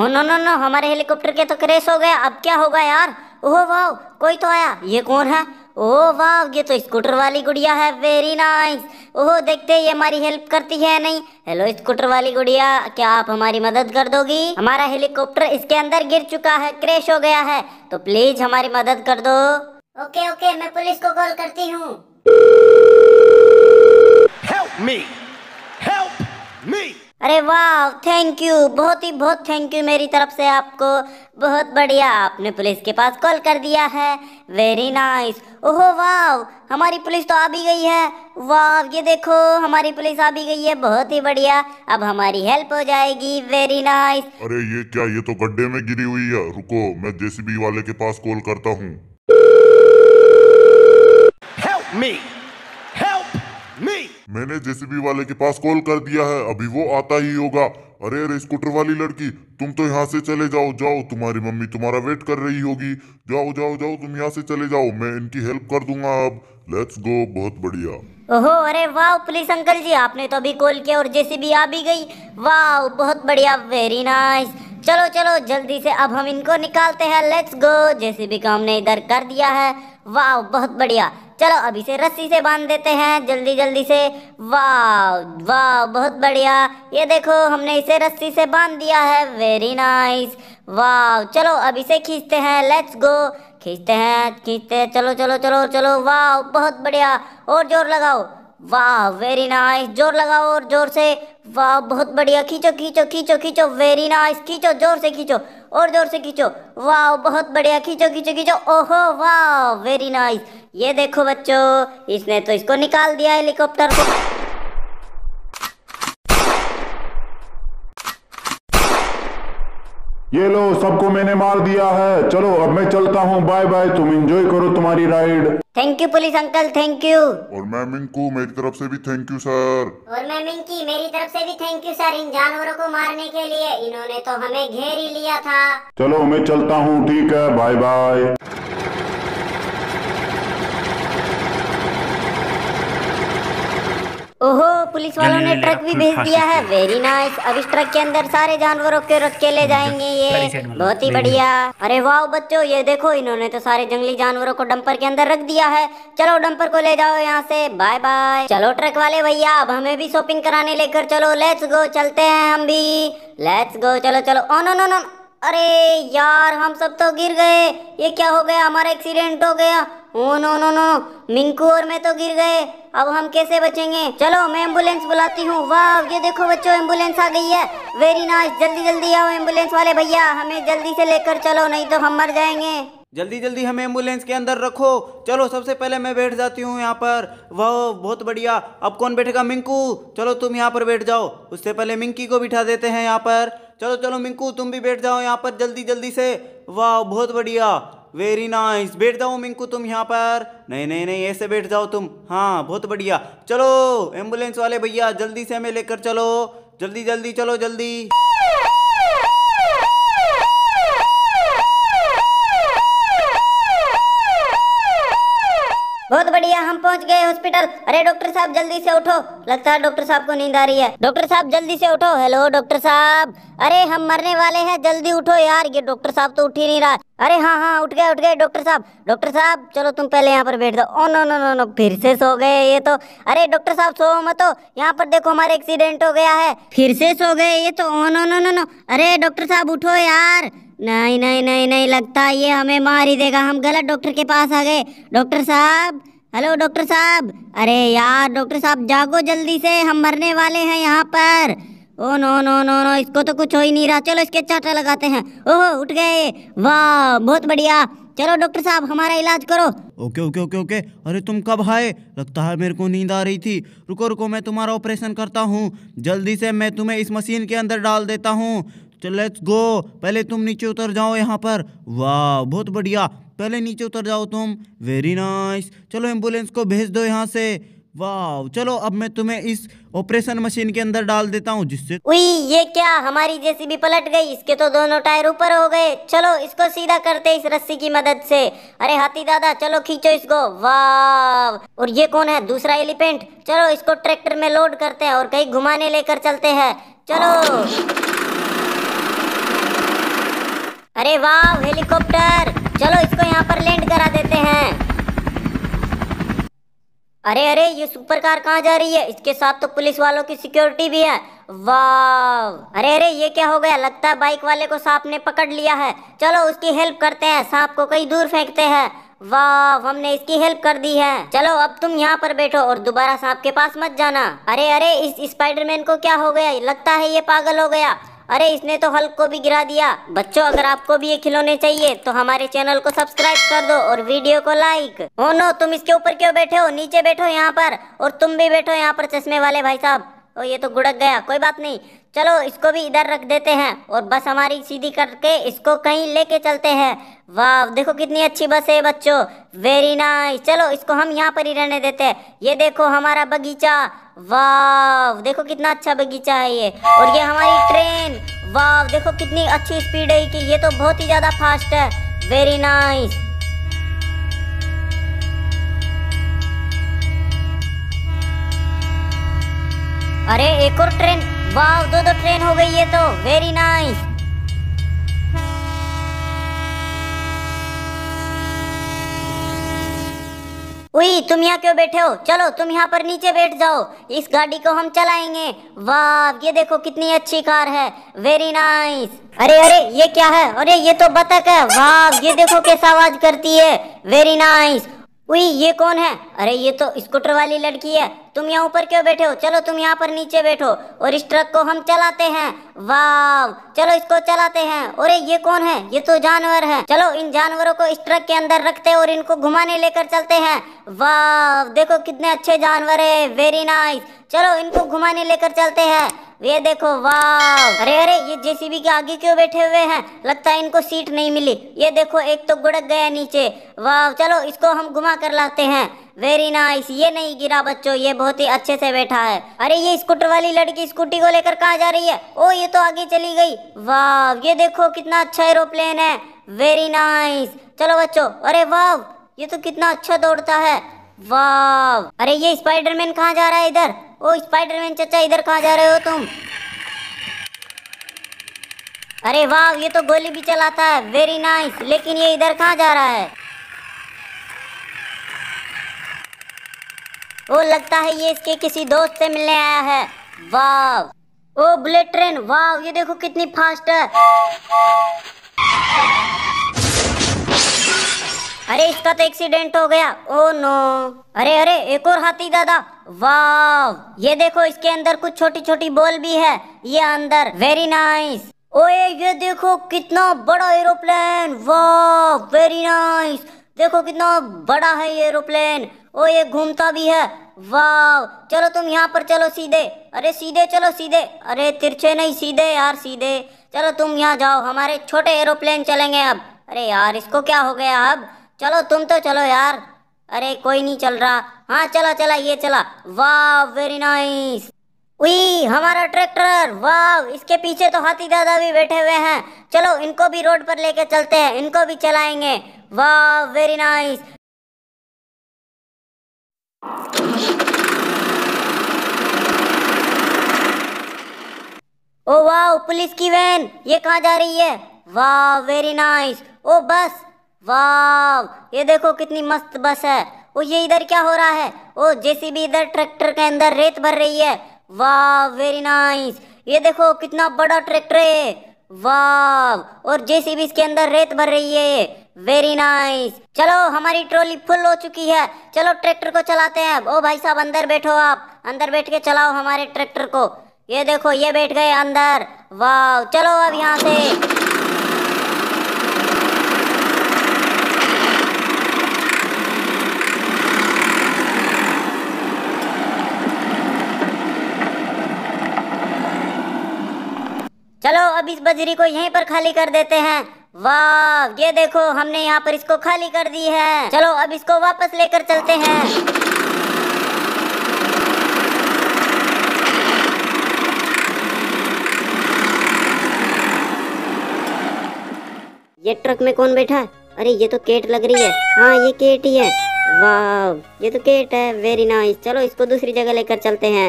ओ no no no हमारे helicopter के तो क्रेश हो गया अब क्या होगा यार ओह वाह कोई तो आया ये कौन है ओह वाह ये तो स्कूटर वाली गुड़िया है वेरी नाइस ओह देखते ये हमारी हेल्प करती है नहीं हेलो स्कूटर वाली गुड़िया क्या आप हमारी मदद कर दोगी हमारा हेलीकॉप्टर इसके अंदर गिर चुका है क्रेश हो गया है तो प्लीज हमारी मदद कर दो ओके ओके मैं पुलिस को कॉल करती हूँ Help me! Help me! अरे वाह थैंक यू बहुत ही बहुत थैंक यू मेरी तरफ से आपको बहुत बढ़िया आपने पुलिस के पास कॉल कर दिया है वेरी नाइस ओहो वाह हमारी पुलिस तो आ भी गई है वाह ये देखो हमारी पुलिस आ भी गई है बहुत ही बढ़िया अब हमारी हेल्प हो जाएगी वेरी नाइस अरे ये क्या ये तो गड्ढे में गिरी हुई है रुको मैं जेसीबी वाले के पास कॉल करता हूँ मैंने जेसीबी वाले के पास कॉल कर दिया है अभी वो आता ही होगा अरे अरे स्कूटर वाली लड़की तुम तो यहाँ से चले जाओ जाओ तुम्हारी मम्मी तुम्हारा वेट कर रही होगी जाओ जाओ जाओ तुम यहाँ से चले जाओ मैं इनकी हेल्प कर दूंगा अब लेट्स गो बहुत बढ़िया ओहो अरे वाह पुलिस अंकल जी आपने तो अभी कॉल किया और जेसीबी आ भी गई वाह बहुत बढ़िया वेरी नाइस चलो चलो जल्दी से अब हम इनको निकालते हैं लेट्स गो भी काम ने इधर कर दिया है वाह बहुत बढ़िया चलो अभी से रस्सी से बांध देते हैं जल्दी जल्दी से वाह वाह बहुत बढ़िया ये देखो हमने इसे रस्सी से बांध दिया है वेरी नाइस वाह चलो अभी से खींचते हैं लेट्स गो खींचते हैं खींचते हैं चलो चलो चलो चलो वाह बहुत बढ़िया और जोर लगाओ वाह वेरी नाइस जोर लगाओ और जोर से वाह बहुत बढ़िया खींचो खींचो खींचो खींचो वेरी नाइस खींचो जोर से खींचो और जोर से खींचो वाह बहुत बढ़िया खींचो खींचो खींचो ओहो वाह वेरी नाइस ये देखो बच्चों इसने तो इसको निकाल दिया हेलीकॉप्टर को ये लो सबको मैंने मार दिया है चलो अब मैं चलता हूँ बाय बाय तुम एंजॉय करो तुम्हारी ride thank you police uncle thank you और मैं मिंकू मेरी तरफ से भी थैंक यू सर और मैं मिंकी मेरी तरफ से भी थैंक यू सर इन जानवरों को मारने के लिए इन्होंने तो हमें घेर ही लिया था चलो मैं चलता हूँ ठीक है बाय बाय ओहो पुलिस वालों ने ट्रक भी भेज दिया है वेरी नाइस अब इस ट्रक के अंदर सारे जानवरों के रख के ले हम्म, जाएंगे ये बहुत ही बढ़िया अरे वाह बच्चों ये देखो इन्होंने तो सारे जंगली जानवरों को डंपर के अंदर रख दिया है चलो डंपर को ले जाओ यहाँ से बाय बाय चलो ट्रक वाले भैया अब हमें भी शॉपिंग कराने लेकर चलो लेट्स गो चलते है हम भी लेट्स गो चलो चलो ओ नो नो नो अरे यार हम सब तो गिर गए ये क्या हो गया हमारा एक्सीडेंट हो गया oh no no no Minku और मैं तो गिर गए अब हम कैसे बचेंगे चलो मैं एम्बुलेंस बुलाती हूँ वाह ये देखो बच्चों एम्बुलेंस आ गई है वेरी नाइस जल्दी जल्दी आओ एम्बुलेंस वाले भैया हमें जल्दी से लेकर चलो नहीं तो हम मर जाएंगे जल्दी जल्दी हमें एम्बुलेंस के अंदर रखो चलो सबसे पहले मैं बैठ जाती हूँ यहाँ पर वाह बहुत बढ़िया अब कौन बैठेगा मिंकू चलो तुम यहाँ पर बैठ जाओ उससे पहले मिंकी को बिठा देते हैं यहाँ पर चलो चलो मिंकू तुम भी बैठ जाओ यहाँ पर जल्दी जल्दी से वाह बहुत बढ़िया वेरी नाइस बैठ जाओ मिंकू तुम यहाँ पर नहीं नहीं नहीं ऐसे बैठ जाओ तुम हाँ बहुत बढ़िया चलो एम्बुलेंस वाले भैया जल्दी से हमें लेकर चलो जल्दी जल्दी चलो जल्दी भैया हम पहुंच गए हॉस्पिटल अरे डॉक्टर साहब जल्दी से उठो लगता है डॉक्टर साहब को नींद आ रही है डॉक्टर साहब जल्दी से उठो हेलो डॉक्टर साहब अरे हम मरने वाले हैं जल्दी उठो यार ये डॉक्टर साहब तो उठ ही नहीं रहा अरे हाँ हाँ उठ गए उठ गए डॉक्टर साहब डॉक्टर साहब चलो तुम पहले यहाँ पर बैठ दो oh no no no no फिर से सो गए ये तो अरे डॉक्टर साहब सो मत हो यहाँ पर देखो हमारा एक्सीडेंट हो गया है फिर से सो गए ये तो oh no no no no अरे डॉक्टर साहब उठो यार नहीं नहीं नहीं नहीं लगता ये हमें मार ही देगा हम गलत डॉक्टर के पास आ गए डॉक्टर साहब हेलो डॉक्टर साहब अरे यार डॉक्टर साहब जागो जल्दी से हम मरने वाले हैं यहाँ पर oh no no no no इसको तो कुछ हो ही नहीं रहा चलो इसके चाटा लगाते हैं ओह उठ गए वाह बहुत बढ़िया चलो डॉक्टर साहब हमारा इलाज करो ओके ओके ओके ओके अरे तुम कब आए लगता है मेरे को नींद आ रही थी रुको रुको मैं तुम्हारा ऑपरेशन करता हूँ जल्दी से मैं तुम्हें इस मशीन के अंदर डाल देता हूँ चल लेट्स गो पहले तुम नीचे उतर जाओ यहाँ पर वाह बहुत बढ़िया पहले नीचे उतर जाओ तुम वेरी नाइस चलो एम्बुलेंस को भेज दो यहाँ से वाह चलो अब मैं तुम्हें इस ऑपरेशन मशीन के अंदर डाल देता हूँ जिससे उई ये क्या हमारी जैसी भी पलट गई इसके तो दोनों टायर ऊपर हो गए चलो इसको सीधा करते इस रस्सी की मदद से अरे हाथी दादा चलो खींचो इसको वाह और ये कौन है दूसरा एलिफेंट चलो इसको ट्रैक्टर में लोड करते हैं और कहीं घुमाने लेकर चलते हैं चलो अरे वाह हेलीकॉप्टर चलो इसको यहाँ पर लैंड करा देते हैं अरे अरे ये सुपर कार कहाँ जा रही है इसके साथ तो पुलिस वालों की सिक्योरिटी भी है वाह अरे अरे ये क्या हो गया लगता है बाइक वाले को सांप ने पकड़ लिया है चलो उसकी हेल्प करते हैं सांप को कहीं दूर फेंकते हैं वाह हमने इसकी हेल्प कर दी है चलो अब तुम यहाँ पर बैठो और दोबारा सांप के पास मत जाना अरे अरे इस स्पाइडरमैन को क्या हो गया लगता है ये पागल हो गया अरे इसने तो हल्क को भी गिरा दिया बच्चों अगर आपको भी ये खिलौने चाहिए तो हमारे चैनल को सब्सक्राइब कर दो और वीडियो को लाइक ओ नो तुम इसके ऊपर क्यों बैठे हो नीचे बैठो यहाँ पर और तुम भी बैठो यहाँ पर चश्मे वाले भाई साहब ओ ये तो गुड़क गया कोई बात नहीं चलो इसको भी इधर रख देते हैं और बस हमारी सीधी करके इसको कहीं लेके चलते हैं वाह देखो कितनी अच्छी बस है बच्चों वेरी नाइस चलो इसको हम यहाँ पर ही रहने देते हैं ये देखो हमारा बगीचा वाव देखो कितना अच्छा बगीचा है ये और ये हमारी ट्रेन वाव देखो कितनी अच्छी स्पीड है कि ये तो बहुत ही ज्यादा फास्ट है वेरी नाइस अरे एक और ट्रेन वाह दो दो ट्रेन हो गई ये तो वेरी नाइस उई तुम यहाँ क्यों बैठे हो चलो तुम यहाँ पर नीचे बैठ जाओ इस गाड़ी को हम चलाएंगे वाह ये देखो कितनी अच्छी कार है वेरी नाइस अरे अरे ये क्या है अरे ये तो बतख है वाह ये देखो कैसा आवाज करती है वेरी नाइस उई ये कौन है अरे ये तो स्कूटर वाली लड़की है तुम यहाँ ऊपर क्यों बैठे हो चलो तुम यहाँ पर नीचे बैठो और इस ट्रक को हम चलाते हैं वाव चलो इसको चलाते हैं अरे ये कौन है ये तो जानवर है चलो इन जानवरों को इस ट्रक के अंदर रखते हैं और इनको घुमाने लेकर चलते हैं वाव देखो कितने अच्छे जानवर है वेरी नाइस चलो इनको घुमाने लेकर चलते हैं ये देखो वाह अरे अरे ये जेसीबी के आगे क्यों बैठे हुए हैं लगता है इनको सीट नहीं मिली ये देखो एक तो गुड़क गया नीचे वाह चलो इसको हम घुमा कर लाते हैं वेरी नाइस ये नहीं गिरा बच्चों ये बहुत ही अच्छे से बैठा है अरे ये स्कूटर वाली लड़की स्कूटी को लेकर कहाँ जा रही है ओ ये तो आगे चली गई वाह ये देखो कितना अच्छा एरोप्लेन है वेरी नाइस चलो बच्चों अरे वाह ये तो कितना अच्छा दौड़ता है वाह अरे ये स्पाइडरमैन कहाँ जा रहा है इधर ओ स्पाइडरमैन चचा इधर कहाँ जा रहे हो तुम अरे वाह ये तो गोली भी चलाता है वेरी नाइस लेकिन ये इधर कहाँ जा रहा है वो लगता है ये इसके किसी दोस्त से मिलने आया है वाव ओ बुलेट ट्रेन वाह ये देखो कितनी फास्ट है अरे इसका तो एक्सीडेंट हो गया ओ नो अरे अरे एक और हाथी दादा वाह ये देखो इसके अंदर कुछ छोटी छोटी बॉल भी है ये अंदर वेरी नाइस ओए ये देखो कितना बड़ा एरोप्लेन वाह वेरी नाइस देखो कितना बड़ा है ये एरोप्लेन ओ ये घूमता भी है वाह चलो तुम यहाँ पर चलो सीधे अरे सीधे चलो सीधे अरे तिरछे नहीं सीधे यार सीधे चलो तुम यहाँ जाओ हमारे छोटे एरोप्लेन चलेंगे अब अरे यार इसको क्या हो गया अब चलो तुम तो चलो यार अरे कोई नहीं चल रहा हाँ चला चला ये चला वाह वेरी नाइस उई हमारा ट्रैक्टर वाह इसके पीछे तो हाथी दादा भी बैठे हुए हैं चलो इनको भी रोड पर लेके चलते हैं इनको भी चलाएंगे वाह वेरी नाइस ओ वाह पुलिस की वैन ये कहाँ जा रही है वाह वेरी नाइस ओ बस वाह ये देखो कितनी मस्त बस है ओ ये इधर क्या हो रहा है ओ जेसीबी इधर ट्रैक्टर के अंदर रेत भर रही है वाह वेरी नाइस ये देखो कितना बड़ा ट्रैक्टर है वाह और जेसीबी इसके अंदर रेत भर रही है वेरी नाइस चलो हमारी ट्रॉली फुल हो चुकी है चलो ट्रैक्टर को चलाते हैं ओ भाई साहब अंदर बैठो आप अंदर बैठ के चलाओ हमारे ट्रैक्टर को ये देखो ये बैठ गए अंदर वाह चलो अब यहाँ से चलो अब इस बजरी को यहीं पर खाली कर देते हैं वाह ये देखो हमने यहाँ पर इसको खाली कर दी है चलो अब इसको वापस लेकर चलते हैं ये ट्रक में कौन बैठा है अरे ये तो केट लग रही है हाँ ये केट ही है वाह ये तो केट है वेरी नाइस चलो इसको दूसरी जगह लेकर चलते हैं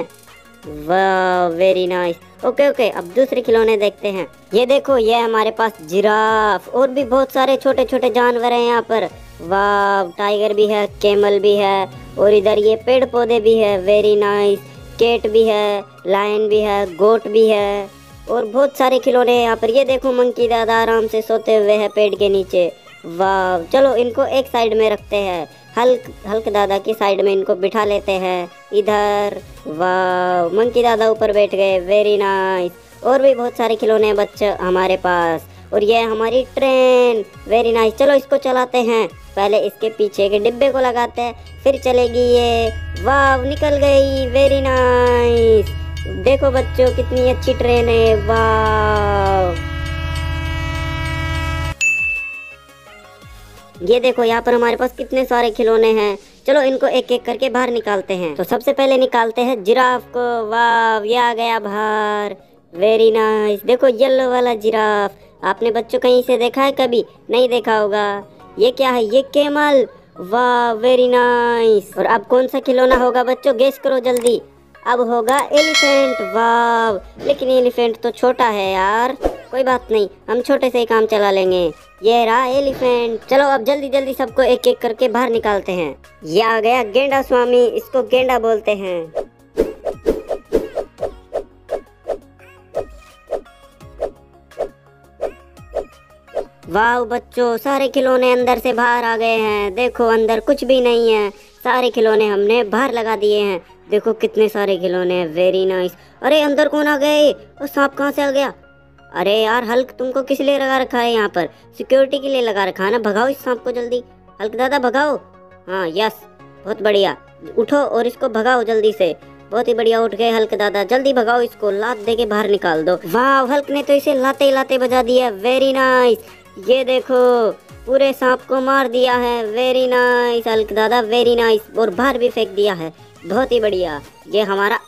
वाह वेरी नाइस ओके ओके अब दूसरे खिलौने देखते हैं ये देखो ये हमारे पास जिराफ और भी बहुत सारे छोटे छोटे जानवर हैं यहाँ पर वाह टाइगर भी है केमल भी है और इधर ये पेड़ पौधे भी है वेरी नाइस केट भी है लायन भी है गोट भी है और बहुत सारे खिलौने हैं यहाँ पर ये देखो मंकी दादा आराम से सोते हुए है पेड़ के नीचे वाह चलो इनको एक साइड में रखते हैं हल्क हल्क दादा की साइड में इनको बिठा लेते हैं इधर वाह मंकी दादा ऊपर बैठ गए वेरी नाइस और भी बहुत सारे खिलौने बच्चे हमारे पास और ये हमारी ट्रेन वेरी नाइस चलो इसको चलाते हैं पहले इसके पीछे के डिब्बे को लगाते हैं फिर चलेगी ये वाह निकल गई वेरी नाइस देखो बच्चों कितनी अच्छी ट्रेन है वाह ये देखो यहाँ पर हमारे पास कितने सारे खिलौने हैं चलो इनको एक एक करके बाहर निकालते हैं तो सबसे पहले निकालते हैं जिराफ को वाह ये आ गया बाहर वेरी नाइस देखो येलो वाला जिराफ आपने बच्चों कहीं से देखा है कभी नहीं देखा होगा ये क्या है ये केमल वाह वेरी नाइस और अब कौन सा खिलौना होगा बच्चों गेस करो जल्दी अब होगा एलिफेंट वाव लेकिन एलिफेंट तो छोटा है यार कोई बात नहीं हम छोटे से ही काम चला लेंगे ये रहा एलिफेंट चलो अब जल्दी जल्दी सबको एक एक करके बाहर निकालते हैं ये आ गया गेंडा स्वामी इसको गेंडा बोलते हैं वाह बच्चों सारे खिलौने अंदर से बाहर आ गए हैं देखो अंदर कुछ भी नहीं है सारे खिलौने हमने बाहर लगा दिए हैं देखो कितने सारे खिलौने हैं वेरी नाइस अरे अंदर कौन आ गए और सांप कहाँ से आ गया अरे यार हल्क तुमको किस लिए लगा रखा है यहाँ पर सिक्योरिटी के लिए लगा रखा है ना भगाओ इस सांप को जल्दी हल्क दादा भगाओ हाँ यस बहुत बढ़िया उठो और इसको भगाओ जल्दी से बहुत ही बढ़िया उठ गए हल्क दादा जल्दी भगाओ इसको लात दे के बाहर निकाल दो वाह हल्क ने तो इसे लाते लाते बजा दिया वेरी नाइस ये देखो पूरे सांप को मार दिया है वेरी नाइस हल्क दादा वेरी नाइस और बाहर भी फेंक दिया है बहुत ही बढ़िया ये हमारा